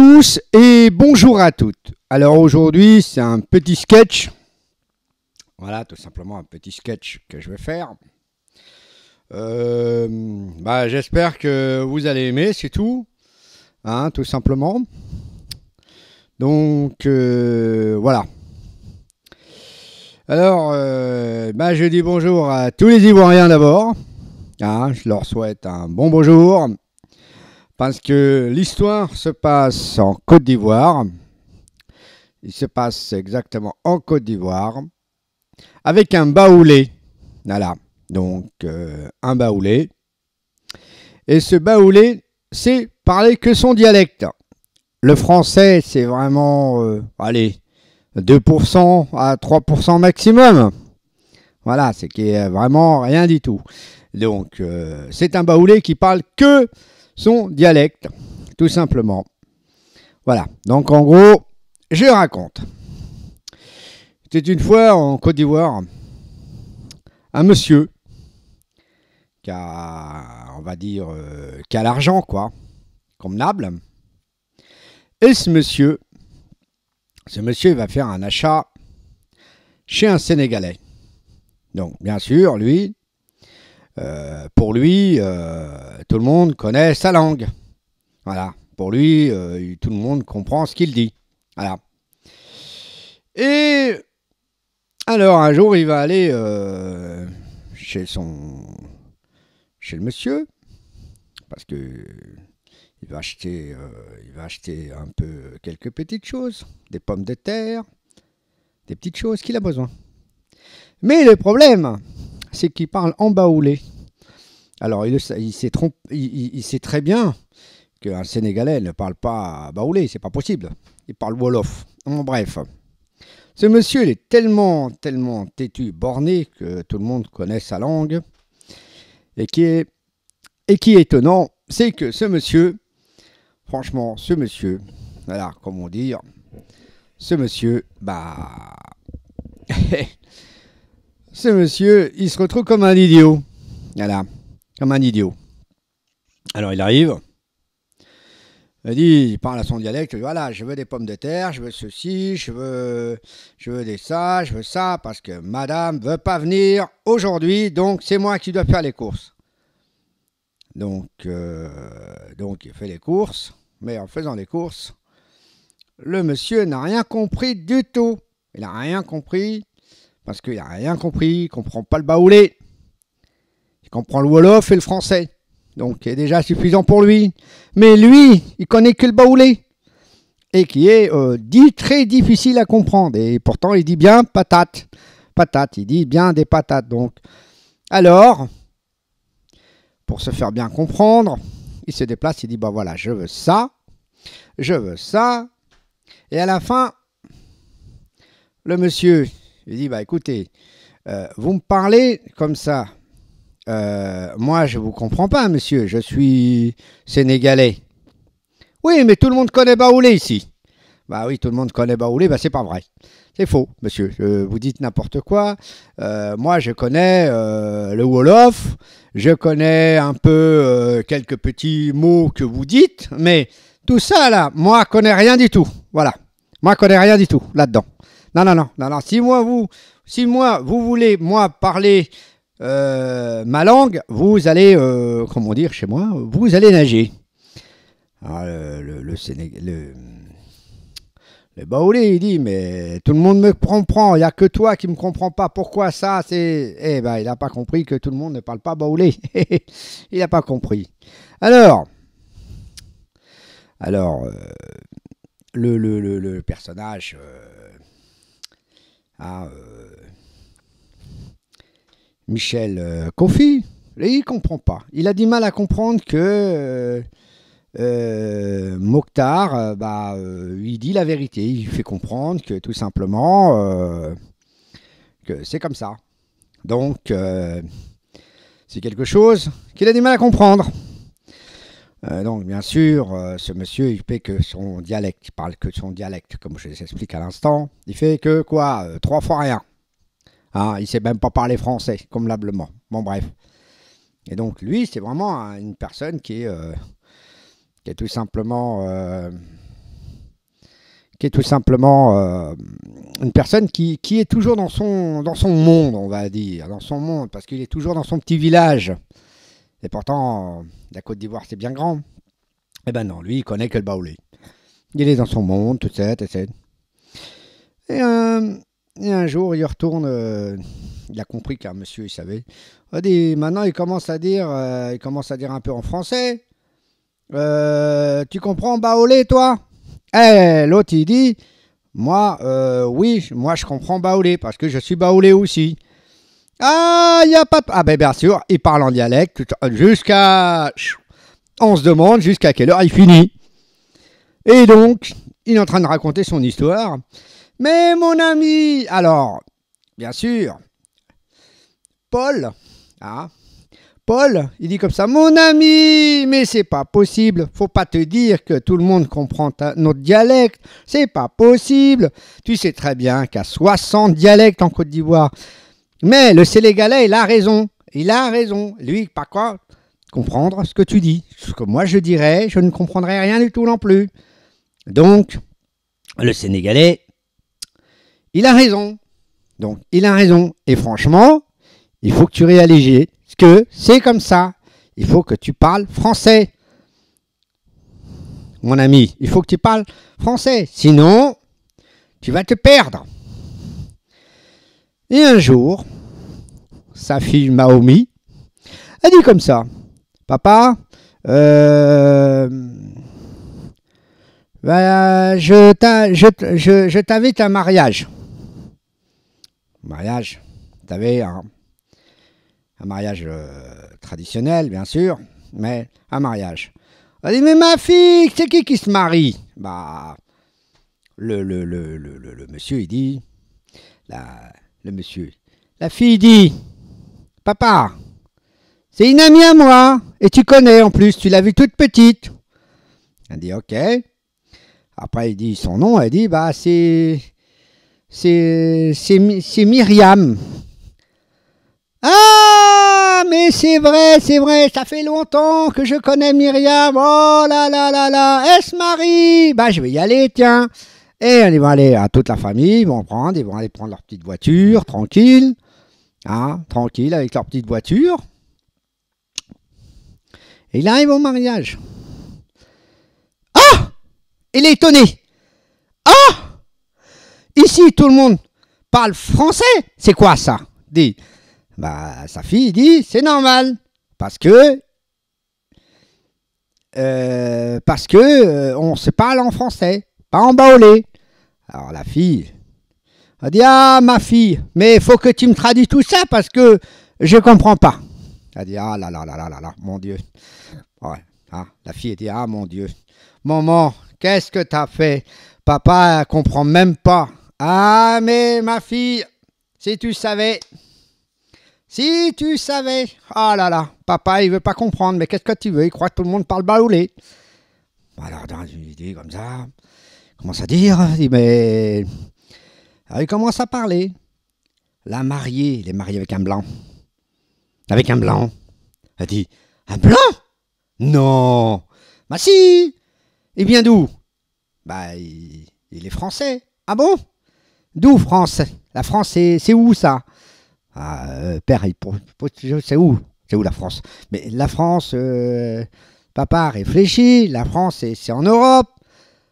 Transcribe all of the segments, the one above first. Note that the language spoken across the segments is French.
tous et bonjour à toutes. Alors aujourd'hui, c'est un petit sketch. Voilà, tout simplement un petit sketch que je vais faire. Euh, bah, j'espère que vous allez aimer, c'est tout. Hein, tout simplement. Donc euh, voilà. Alors, euh, bah, je dis bonjour à tous les Ivoiriens d'abord. Hein, je leur souhaite un bon bonjour parce que l'histoire se passe en Côte d'Ivoire. Il se passe exactement en Côte d'Ivoire avec un baoulé. Voilà, donc euh, un baoulé. Et ce baoulé c'est parler que son dialecte. Le français, c'est vraiment, euh, allez, 2% à 3% maximum. Voilà, c'est qui est vraiment rien du tout. Donc, euh, c'est un baoulé qui parle que son dialecte, tout simplement. Voilà, donc en gros, je raconte. C'était une fois en Côte d'Ivoire, un monsieur qui a, on va dire, euh, qui a l'argent, quoi, convenable. Et ce monsieur, ce monsieur, va faire un achat chez un Sénégalais. Donc, bien sûr, lui, euh, pour lui, euh, tout le monde connaît sa langue. Voilà. Pour lui, euh, tout le monde comprend ce qu'il dit. Voilà. Et alors un jour, il va aller chez son chez le monsieur parce que il va acheter, il va acheter un peu quelques petites choses, des pommes de terre, des petites choses qu'il a besoin. Mais le problème, c'est qu'il parle en baoulé. Alors, il, il sait, il, sait très bien qu'un Sénégalais ne parle pas baoulé, c'est pas possible. Il parle wolof. En bref, ce monsieur, il est tellement, tellement têtu, borné, que tout le monde connaît sa langue. Et qui est, et qui étonnant, c'est que ce monsieur, franchement, ce monsieur, voilà, comment dire, ce monsieur, bah. ce monsieur, il se retrouve comme un idiot. Voilà, comme un idiot. Alors il arrive, il dit, il parle à son dialecte, voilà, je veux des pommes de terre, je veux ceci, je veux, je veux des ça, je veux ça, parce que madame veut pas venir aujourd'hui, donc c'est moi qui dois faire les courses. Donc, euh, donc il fait les courses, mais en faisant les courses, le monsieur n'a rien compris du tout. Il n'a rien compris parce qu'il n'a rien compris, il comprend pas le baoulé, il comprend le wolof et le français, donc est déjà suffisant pour lui. Mais lui, il connaît que le baoulé et qui est euh, dit très difficile à comprendre. Et pourtant, il dit bien patate, patate. Il dit bien des patates. Donc, alors, pour se faire bien comprendre, il se déplace. Il dit bah voilà, je veux ça, je veux ça. Et à la fin, le monsieur je lui bah écoutez, euh, vous me parlez comme ça. Euh, moi, je ne vous comprends pas, monsieur. Je suis sénégalais. Oui, mais tout le monde connaît Baoulé ici. Bah oui, tout le monde connaît Baoulé, bah c'est pas vrai. C'est faux, monsieur. vous dites n'importe quoi. Euh, moi, je connais le Wolof, je connais un peu quelques petits mots que vous dites, mais tout ça là, moi, je connais rien du tout. Voilà. Moi, je connais rien du tout là-dedans. Non, non, non, non, Si moi, vous, moi, vous voulez, moi, parler euh, ma langue, vous allez, euh, comment dire chez moi, vous allez nager. Ah, le, le, le, Baoulé, il dit, mais tout le monde me comprend, il n'y a que toi qui ne me comprends pas. Pourquoi ça c'est... Eh ben, il n'a pas compris que tout le monde ne parle pas Baoulé. il n'a pas compris. Alors, alors euh, le, personnage à ah, euh, Michel euh, Kofi, et il comprend pas. Il a du mal à comprendre que euh, Mokhtar, bah, il dit la vérité. Il fait comprendre que tout simplement, que c'est comme ça. Donc, c'est quelque chose qu'il a du mal à comprendre. Euh, donc, bien sûr, euh, ce monsieur, il fait que son dialecte, il parle que son dialecte, comme je vous explique à l'instant. Il fait que quoi euh, Trois fois rien. Il hein, il sait même pas parler français, l'ablement. Bon, bref. Et donc, lui, c'est vraiment une personne qui est, tout simplement. qui est tout simplement une personne qui, est toujours dans son monde, on va dire, dans son monde, parce qu'il est toujours dans son petit village. Et pourtant, la Côte d'Ivoire, c'est bien grand. Eh ben non, lui, il connaît que le baoulé. Il est dans son monde, tout ça, tout ça. Et, un jour, il retourne. Euh, il a compris qu'un monsieur, il savait. Il dit, maintenant, il commence à dire, euh, il commence à dire un peu en français. Euh, tu comprends baoulé, toi Eh, l'autre, il dit, moi, oui, moi, je comprends baoulé parce que je suis baoulé aussi. Ah, il n'y a pas Ah ben bien sûr, il parle en dialecte jusqu'à... On se demande jusqu'à quelle heure il finit. Et donc, il est en train de raconter son histoire. Mais mon ami, alors, bien sûr, Paul, ah, Paul, il dit comme ça, mon ami, mais c'est pas possible, faut pas te dire que tout le monde comprend notre dialecte, c'est pas possible. Tu sais très bien qu'à 60 dialectes en Côte d'Ivoire, mais le Sénégalais, il a raison. Il a raison. Lui, par quoi comprendre ce que tu dis. Ce que moi je dirais, je ne comprendrais rien du tout non plus. Donc, le Sénégalais, il a raison. Donc, il a raison. Et franchement, il faut que tu réalises que c'est comme ça. Il faut que tu parles français. Mon ami, il faut que tu parles français. Sinon, tu vas te perdre. Et un jour, sa fille Maomi, a dit comme ça Papa, euh, ben, je, t'invite à un mariage. Mariage. T'avais un, un mariage euh, traditionnel, bien sûr, mais un mariage. Elle dit Mais ma fille, c'est qui qui se marie Bah, le, le, le, le, monsieur, il dit la, monsieur. La fille dit Papa, c'est une amie à moi, et tu connais en plus, tu l'as vue toute petite. Elle dit Ok. Après, il dit son nom, elle dit Bah, c'est. C'est. C'est Myriam. Ah, mais c'est vrai, c'est vrai, ça fait longtemps que je connais Myriam. Oh là là là là, est-ce Marie Bah, je vais y aller, tiens. Et ils vont aller à toute la famille, ils vont prendre, ils vont aller prendre leur petite voiture, tranquille, hein, tranquille avec leur petite voiture. Et il arrive au mariage. Ah Il est étonné. Ah Ici, tout le monde parle français. C'est quoi ça Dit. Bah, sa fille dit, c'est normal. Parce que euh, parce que euh, on se parle en français, pas en baolé. Alors la fille elle dit Ah, ma fille, mais il faut que tu me traduis tout ça parce que je comprends pas. Elle dit Ah là là là là là là, mon Dieu. Hein, la fille dit Ah mon Dieu, maman, qu'est-ce que t'as fait Papa comprend même pas. Ah, mais ma fille, si tu savais. Si tu savais. Ah là là, papa, il veut pas comprendre, mais qu'est-ce que tu veux Il croit que tout le monde parle baoulé. Alors, dans une idée comme ça, commence à dire, dit, mais... Alors, il commence à parler. La mariée, il est marié avec un blanc. Avec un blanc. Elle dit, un blanc Non Bah si Et bien d'où Bah, il, est français. Ah bon D'où France La France, c'est où ça ah, euh, Père, il c'est où C'est où la France Mais la France, euh, papa réfléchit, la France, c'est en Europe.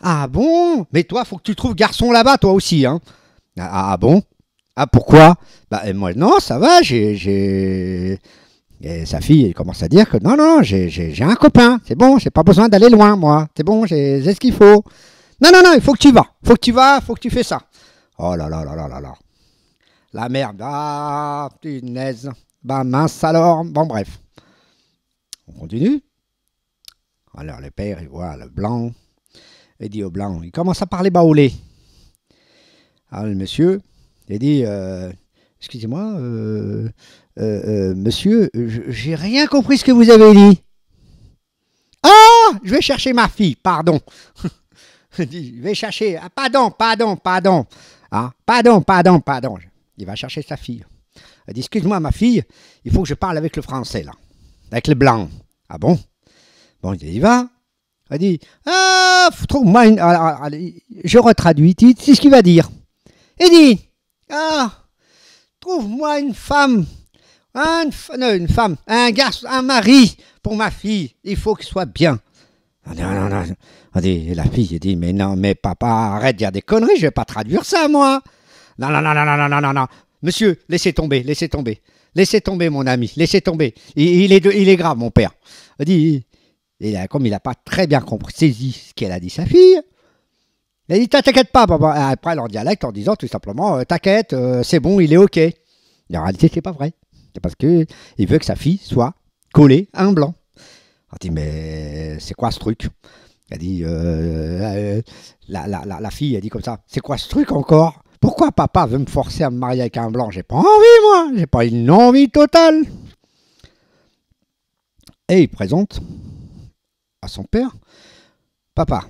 Ah bon Mais toi, faut que tu trouves garçon là-bas, toi aussi, hein ah, ah, ah bon Ah pourquoi Bah moi, non, ça va, j'ai... Et sa fille elle commence à dire que non, non, j'ai un copain, c'est bon, j'ai pas besoin d'aller loin, moi, c'est bon, j'ai ce qu'il faut. Non, non, non, il faut que tu vas, faut que tu vas, faut que tu fais ça. Oh là là là là là là. La merde, ah, punaise, bah mince alors, bon bref. On continue. Alors le père, il voit le blanc, il dit au blanc, il commence à parler baoulé. Alors ah, le monsieur, il dit, euh, excusez-moi, euh, euh, monsieur, j'ai rien compris ce que vous avez dit. Ah, je vais chercher ma fille, pardon. il dit, je vais chercher, ah, pardon, pardon, pardon. Ah, pardon, pardon, pardon. Il va chercher sa fille. Il dit, excuse-moi ma fille, il faut que je parle avec le français là, avec le blanc. Ah bon Bon, il y va, il dit Ah, ah, ah je retraduis, c'est ce qu'il va dire. Il dit Ah, trouve-moi une femme, une, femme, un garçon, un mari pour ma fille. Il faut qu'il soit bien. Ah, la fille dit Mais non, mais papa, arrête de dire des conneries, je vais pas traduire ça, moi. Non, non, non, non, non, non, non, non. Monsieur, laissez tomber, laissez tomber. Laissez tomber, mon ami, laissez tomber. Il, est, il est grave, mon père. Il dit et comme il n'a pas très bien compris, saisi ce qu'elle a dit sa fille, il a dit T'inquiète pas, papa. Après, elle en dialecte en disant tout simplement euh, T'inquiète, euh, c'est bon, il est OK. Et en réalité, c'est pas vrai. C'est parce qu'il veut que sa fille soit collée à un blanc. a dit Mais c'est quoi ce truc Il a dit euh, la, fille a dit comme ça C'est quoi ce truc encore pourquoi papa veut me forcer à me marier avec un blanc J'ai pas envie, moi J'ai pas une envie totale Et il présente son père Papa,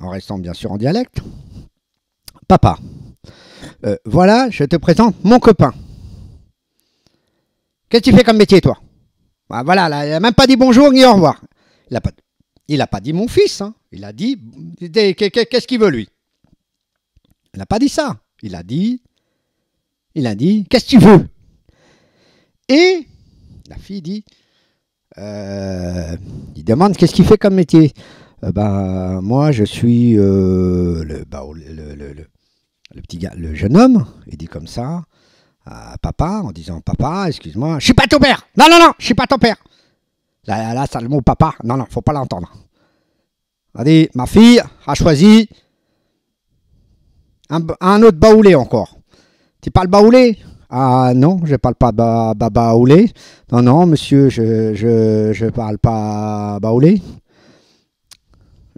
en restant bien sûr en dialecte, Papa, euh, voilà, je te présente mon copain. Qu'est-ce que tu fais comme métier, toi bah, Voilà, là, il n'a même pas dit bonjour ni au revoir. Il n'a pas, il pas dit mon fils, hein. il a dit qu'est-ce qu'il veut lui Il n'a pas dit ça. Il a dit, il a dit, qu'est-ce que tu veux Et la fille dit, euh, il demande qu'est-ce qu'il fait comme métier. Euh, ben, moi, je suis euh, ben, le, le, petit gars, le jeune homme, il dit comme ça à papa en disant Papa, excuse-moi, je suis pas ton père Non, non, non, je suis pas ton père Là, là, ça le mot papa, non, non, faut pas l'entendre. allez Ma fille a choisi un, autre baoulé encore. Tu le baoulé ah non, je parle pas ba, Non, non, monsieur, je je, je parle pas baoulé.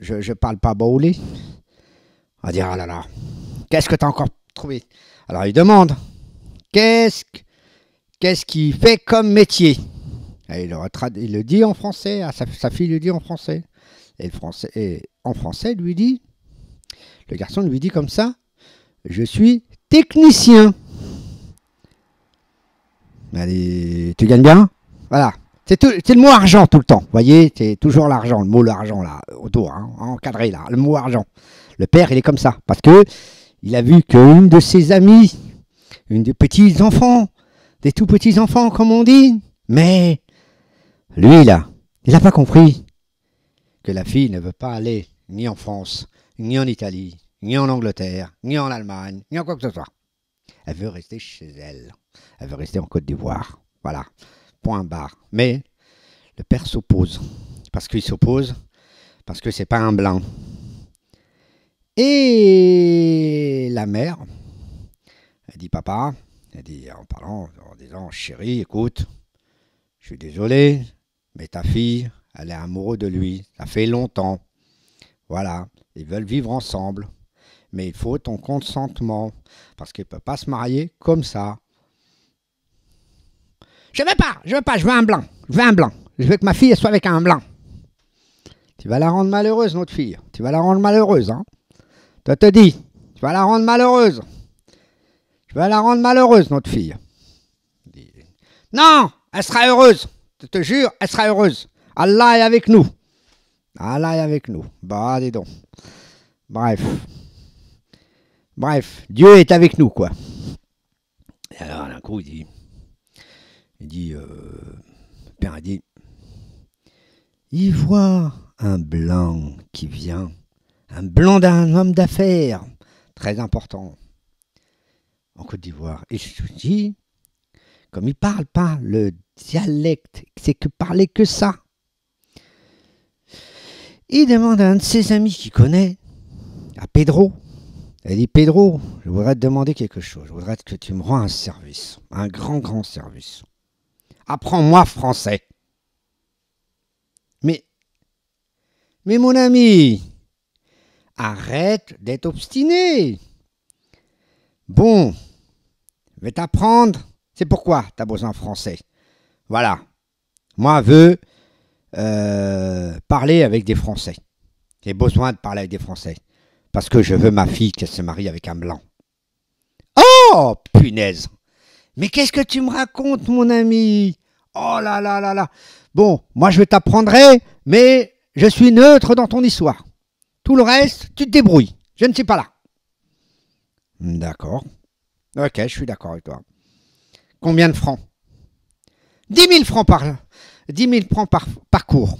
Je, ne parle pas baoulé. On va dire, ah là là, qu'est-ce que tu as encore trouvé Alors il demande, qu'est-ce qu'il fait comme métier il, le le dit en français, sa, fille le dit en français. Et, français, et en français, lui dit, le garçon lui dit comme ça, je suis technicien. Allez, tu gagnes bien Voilà. C'est le mot argent tout le temps, voyez, c'est toujours l'argent, le mot l'argent là, autour, hein, encadré là, le mot argent. Le père, il est comme ça, parce que il a vu qu'une de ses amies, une des petits enfants, des tout petits enfants comme on dit, mais lui là, il n'a pas compris que la fille ne veut pas aller ni en France, ni en Italie, ni en Angleterre, ni en Allemagne, ni en quoi que ce soit. Elle veut rester chez elle. Elle veut rester en Côte d'Ivoire. Voilà. Point barre. Mais le père s'oppose. Parce qu'il s'oppose, parce que c'est pas un blanc. Et la mère, elle dit papa, elle dit en parlant, en disant chérie, écoute, je suis désolé, mais ta fille, elle est amoureuse de lui. Ça fait longtemps. Voilà, ils veulent vivre ensemble. Mais il faut ton consentement, parce qu'il ne peut pas se marier comme ça. Je veux pas, je veux pas, je veux un blanc. Je veux un blanc. Je veux que ma fille soit avec un blanc. Tu vas la rendre malheureuse, notre fille. Tu vas la rendre malheureuse, hein. Toi te dis, tu vas la rendre malheureuse. Je vais la rendre malheureuse, notre fille. Non, elle sera heureuse. Je te jure, elle sera heureuse. Allah est avec nous. Allah est avec nous. Bah, dis donc. Bref. Bref, Dieu est avec nous, quoi. Et alors, d'un coup, il dit il dit, euh, Père dit, il voit un blanc qui vient, un blanc d'un homme d'affaires, très important, en Côte d'Ivoire. Et je lui dis, comme il parle pas le dialecte, c'est que parler que ça. Il demande à un de ses amis qu'il connaît, à Pedro. Il dit Pedro, je voudrais te demander quelque chose. Je voudrais que tu me rends un service, un grand, grand service apprends-moi français. Mais, mais mon ami, arrête d'être obstiné. Bon, je vais t'apprendre. C'est pourquoi tu as besoin de français. Voilà. Moi, je veux euh, parler avec des Français. J'ai besoin de parler avec des Français. Parce que je veux ma fille qu'elle se marie avec un blanc. Oh, punaise mais qu'est-ce que tu me racontes, mon ami Oh là là là là Bon, moi je t'apprendrai, mais je suis neutre dans ton histoire. Tout le reste, tu te débrouilles. Je ne suis pas là. D'accord. Ok, je suis d'accord avec toi. Combien de francs Dix mille francs par, Dix mille francs par, cours.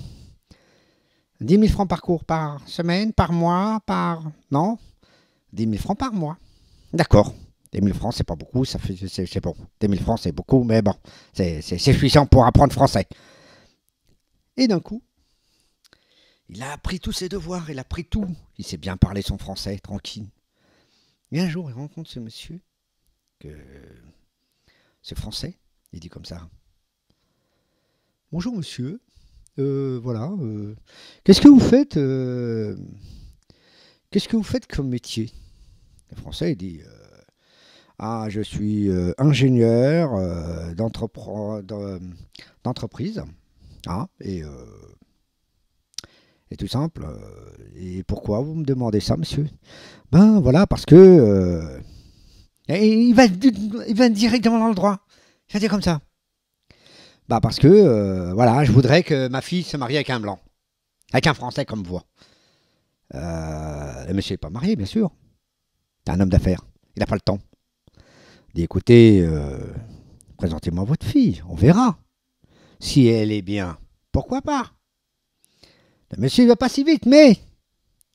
10 000 francs par cours, par semaine, par mois, par... Non Dix mille francs par mois. D'accord. Des mille francs, c'est pas beaucoup, ça fait, c'est, bon. Des mille francs, c'est beaucoup, mais bon, c'est, suffisant pour apprendre français. Et d'un coup, il a appris tous ses devoirs, il a appris tout. Il sait bien parler son français, tranquille. Et un jour, il rencontre ce monsieur, que... c'est français, il dit comme ça. Bonjour monsieur, euh, voilà, euh, qu'est-ce que vous faites euh, Qu'est-ce que vous faites comme métier Le français, il dit ah, je suis euh, ingénieur euh, d'entreprise. Ah, et, euh, et, tout simple. Et pourquoi vous me demandez ça, monsieur Ben voilà, parce que. il, va, va directement dans le droit. Il va dire comme ça. Bah parce que voilà, je voudrais que ma fille se marie avec un blanc, avec un français comme vous. Euh, le monsieur n'est pas marié, bien sûr. C'est un homme d'affaires. Il n'a pas le temps dit écoutez, euh, présentez-moi votre fille, on verra. Si elle est bien, pourquoi pas Le monsieur ne va pas si vite, mais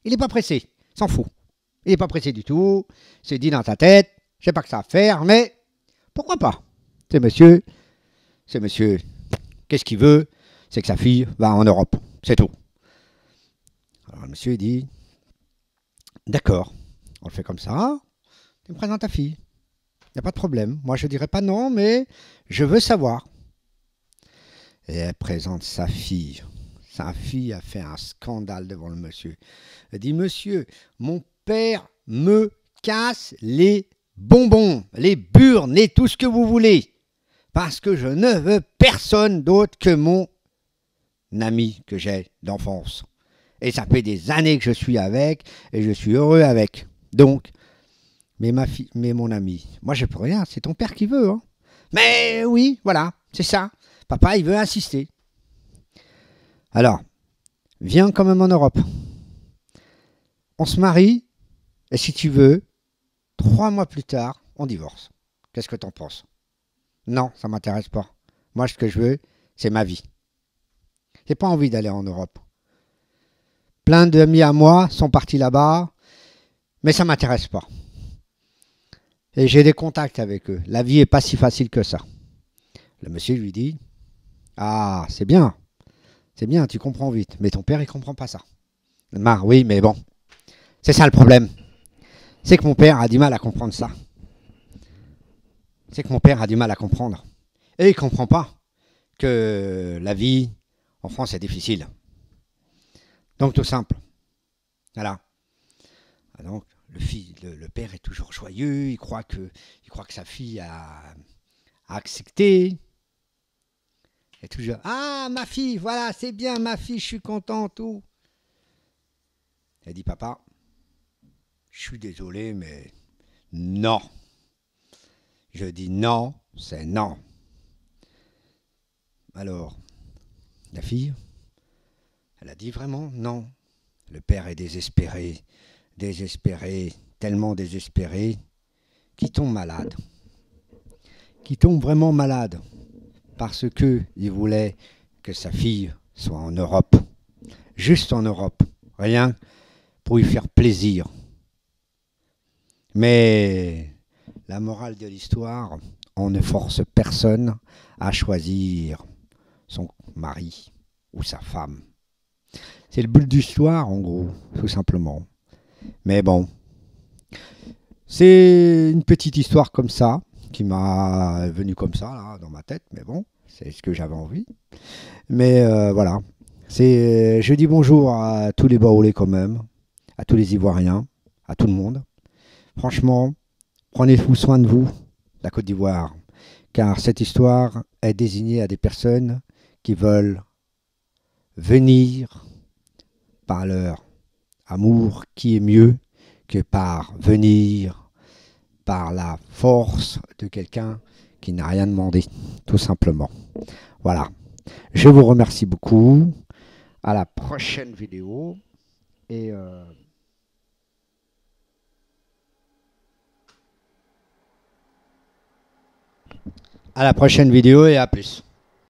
il n'est pas pressé, s'en fout. Il n'est pas pressé du tout, c'est dit dans ta tête, je sais pas que ça à faire, mais pourquoi pas C'est monsieur, c'est monsieur, qu'est-ce qu'il veut C'est que sa fille va en Europe, c'est tout. Alors le monsieur dit, d'accord, on le fait comme ça, tu me présentes ta fille n'y a pas de problème. Moi, je ne dirais pas non, mais je veux savoir. Et elle présente sa fille. Sa fille a fait un scandale devant le monsieur. Elle dit, monsieur, mon père me casse les bonbons, les burnes et tout ce que vous voulez. Parce que je ne veux personne d'autre que mon ami que j'ai d'enfance. Et ça fait des années que je suis avec et je suis heureux avec. Donc, mais, ma fille, mais mon ami, moi je peux rien, c'est ton père qui veut. Hein. Mais oui, voilà, c'est ça. Papa, il veut insister. Alors, viens quand même en Europe. On se marie, et si tu veux, trois mois plus tard, on divorce. Qu'est-ce que t'en penses Non, ça m'intéresse pas. Moi, ce que je veux, c'est ma vie. J'ai pas envie d'aller en Europe. Plein d'amis à moi sont partis là-bas, mais ça m'intéresse pas. Et j'ai des contacts avec eux. La vie n'est pas si facile que ça. Le monsieur lui dit Ah, c'est bien. C'est bien, tu comprends vite. Mais ton père, il ne comprend pas ça. Mar, oui, mais bon. C'est ça le problème. C'est que mon père a du mal à comprendre ça. C'est que mon père a du mal à comprendre. Et il ne comprend pas que la vie en France est difficile. Donc tout simple. Voilà. Ah, donc le, père est toujours joyeux, il croit que, il croit que sa fille a, accepté. Et toujours, ah, ma fille, voilà, c'est bien, ma fille, je suis content, tout. Elle dit, papa, je suis désolé, mais non. Je dis non, c'est non. Alors, la fille, elle a dit vraiment non. Le père est désespéré désespéré, tellement désespéré, qui tombe malade. Qui tombe vraiment malade parce que il voulait que sa fille soit en Europe, juste en Europe, rien pour lui faire plaisir. Mais la morale de l'histoire, on ne force personne à choisir son mari ou sa femme. C'est le but soir en gros, tout simplement. Mais bon, c'est une petite histoire comme ça, qui m'a venu comme ça, là, dans ma tête, mais bon, c'est ce que j'avais envie. Mais euh, voilà, c'est, je dis bonjour à tous les Baoulés quand même, à tous les Ivoiriens, à tout le monde. Franchement, prenez-vous soin de vous, la Côte d'Ivoire, car cette histoire est désignée à des personnes qui veulent venir par leur Amour qui est mieux que par venir par la force de quelqu'un qui n'a rien demandé, tout simplement. Voilà. Je vous remercie beaucoup. À la prochaine vidéo. Et euh, à la prochaine vidéo et à plus.